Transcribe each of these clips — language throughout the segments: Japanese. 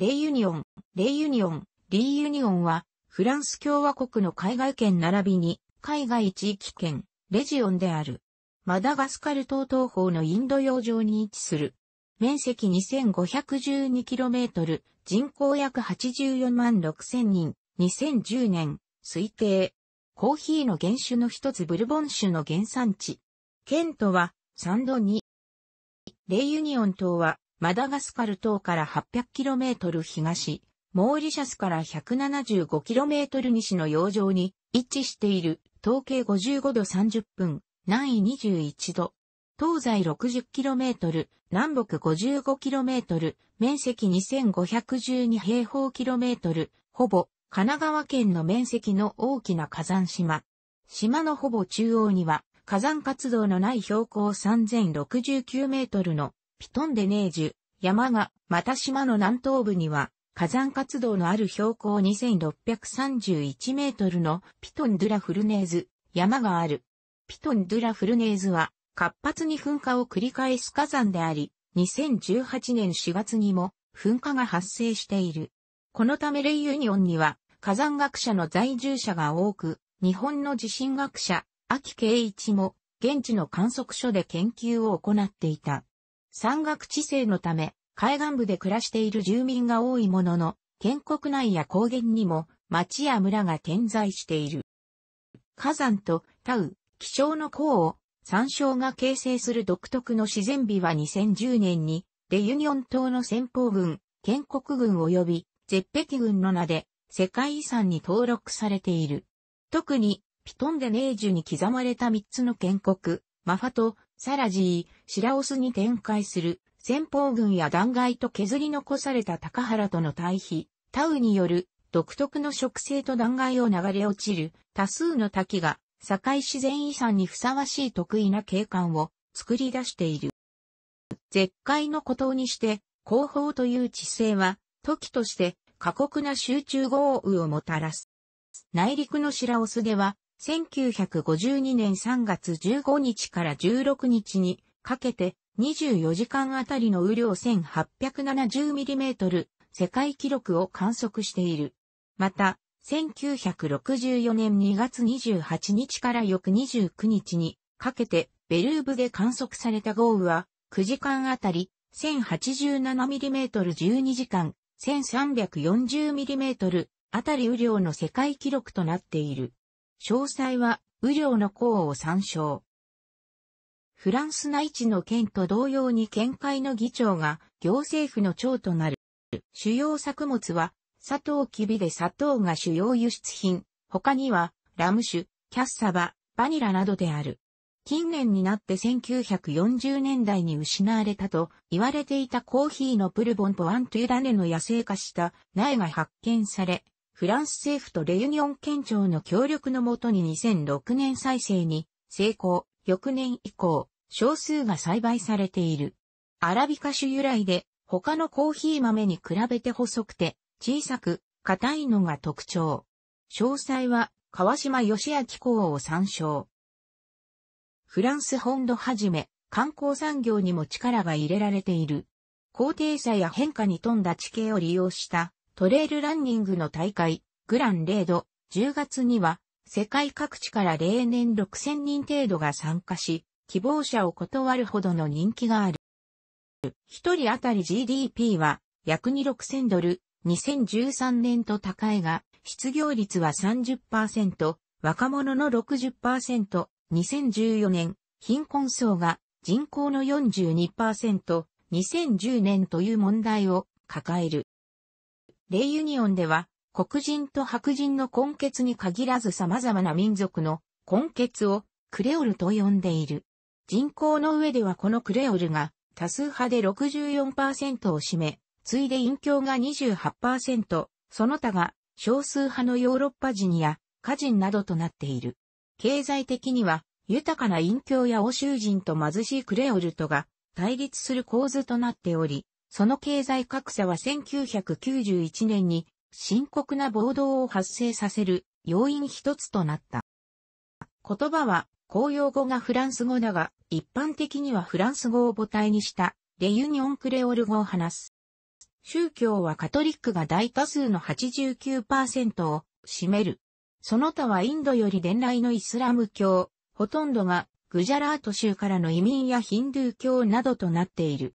レイユニオン、レイユニオン、リーユニオンは、フランス共和国の海外圏並びに、海外地域圏、レジオンである。マダガスカル島東方のインド洋上に位置する。面積 2512km、人口約84万6000人、2010年、推定。コーヒーの原種の一つブルボン種の原産地。県とは、サンドニ。レイユニオン島は、マダガスカル島から 800km 東、モーリシャスから 175km 西の洋上に位置している、東経55度30分、南緯21度、東西 60km、南北 55km、面積2512平方キロメートル、ほぼ神奈川県の面積の大きな火山島。島のほぼ中央には火山活動のない標高3069メートルのピトンデネージュ、山が、また島の南東部には、火山活動のある標高2631メートルのピトンドゥラフルネーズ、山がある。ピトンドゥラフルネーズは、活発に噴火を繰り返す火山であり、2018年4月にも噴火が発生している。このためレイユニオンには火山学者の在住者が多く、日本の地震学者、秋慶一も現地の観測所で研究を行っていた。山岳地勢のため、海岸部で暮らしている住民が多いものの、県国内や高原にも町や村が点在している。火山とタウ、気象の項を山椒が形成する独特の自然美は2010年に、レユニオン島の先方軍、建国軍及び絶壁軍の名で世界遺産に登録されている。特に、ピトンデネージュに刻まれた3つの建国、マファとサラジー、シラオスに展開する先方軍や弾劾と削り残された高原との対比、タウによる独特の植生と断崖を流れ落ちる多数の滝が堺自然遺産にふさわしい得意な景観を作り出している。絶海の孤島にして広報という地勢は時として過酷な集中豪雨をもたらす。内陸の白オスでは1952年3月15日から16日にかけて24時間あたりの雨量 1870mm 世界記録を観測している。また、1964年2月28日から翌29日にかけてベルーブで観測された豪雨は9時間あたり 1087mm12 時間 1340mm あたり雨量の世界記録となっている。詳細は、雨量の項を参照。フランス内地の県と同様に県会の議長が行政府の長となる。主要作物は、砂糖きびで砂糖が主要輸出品。他には、ラム酒、キャッサバ、バニラなどである。近年になって1940年代に失われたと言われていたコーヒーのプルボンポアントゥラネの野生化した苗が発見され、フランス政府とレユニオン県庁の協力のもとに2006年再生に成功、翌年以降、少数が栽培されている。アラビカ種由来で、他のコーヒー豆に比べて細くて、小さく、硬いのが特徴。詳細は、川島義明公を参照。フランス本土はじめ、観光産業にも力が入れられている。高低差や変化に富んだ地形を利用したトレイルランニングの大会、グランレード、10月には、世界各地から例年6000人程度が参加し、希望者を断るほどの人気がある。一人当たり GDP は約2 6000ドル、2013年と高いが、失業率は30%、若者の60%、2014年、貧困層が人口の42%、2010年という問題を抱える。レイユニオンでは、黒人と白人の根血に限らず様々な民族の根血をクレオルと呼んでいる。人口の上ではこのクレオルが多数派で64%を占め、次いで陰教が28%、その他が少数派のヨーロッパ人や家人などとなっている。経済的には豊かな陰教や欧州人と貧しいクレオルとが対立する構図となっており、その経済格差は1991年に深刻な暴動を発生させる要因一つとなった。言葉は公用語がフランス語だが、一般的にはフランス語を母体にしたレユニオンクレオル語を話す。宗教はカトリックが大多数の89%を占める。その他はインドより伝来のイスラム教、ほとんどがグジャラート州からの移民やヒンドゥー教などとなっている。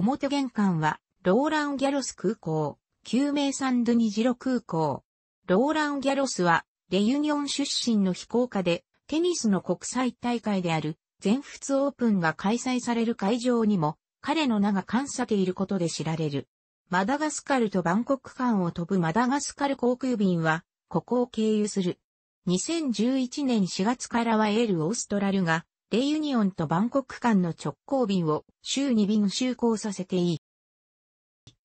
表玄関は、ローラン・ギャロス空港、救命サンドニジロ空港。ローラン・ギャロスは、レユニオン出身の飛行家で、テニスの国際大会である、全仏オープンが開催される会場にも、彼の名が冠さていることで知られる。マダガスカルとバンコク間を飛ぶマダガスカル航空便は、ここを経由する。2011年4月からはエールオーストラルが、レユニオンとバンコク間の直行便を週2便就航させていい。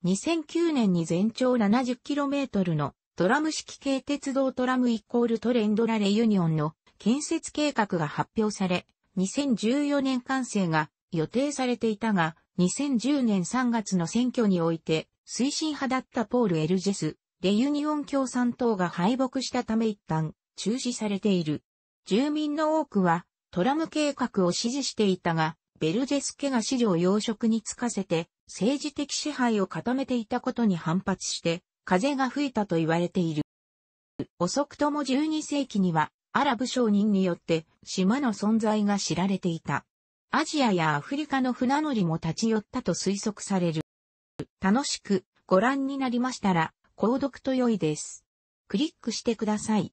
2009年に全長 70km のトラム式系鉄道トラムイコールトレンドラレユニオンの建設計画が発表され、2014年完成が予定されていたが、2010年3月の選挙において推進派だったポール・エルジェス、レユニオン共産党が敗北したため一旦中止されている。住民の多くはトラム計画を支持していたが、ベルジェス家が市場養殖につかせて、政治的支配を固めていたことに反発して、風が吹いたと言われている。遅くとも12世紀には、アラブ商人によって島の存在が知られていた。アジアやアフリカの船乗りも立ち寄ったと推測される。楽しくご覧になりましたら、購読と良いです。クリックしてください。